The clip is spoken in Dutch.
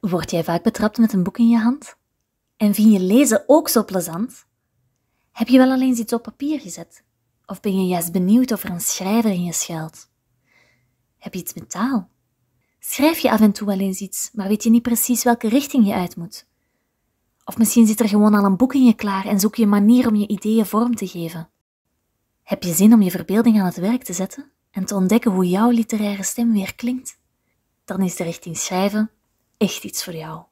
Word jij vaak betrapt met een boek in je hand? En vind je lezen ook zo plezant? Heb je wel al eens iets op papier gezet? Of ben je juist benieuwd of er een schrijver in je schuilt? Heb je iets met taal? Schrijf je af en toe wel eens iets, maar weet je niet precies welke richting je uit moet? Of misschien zit er gewoon al een boek in je klaar en zoek je een manier om je ideeën vorm te geven. Heb je zin om je verbeelding aan het werk te zetten en te ontdekken hoe jouw literaire stem weer klinkt? Dan is de richting schrijven echt iets voor jou.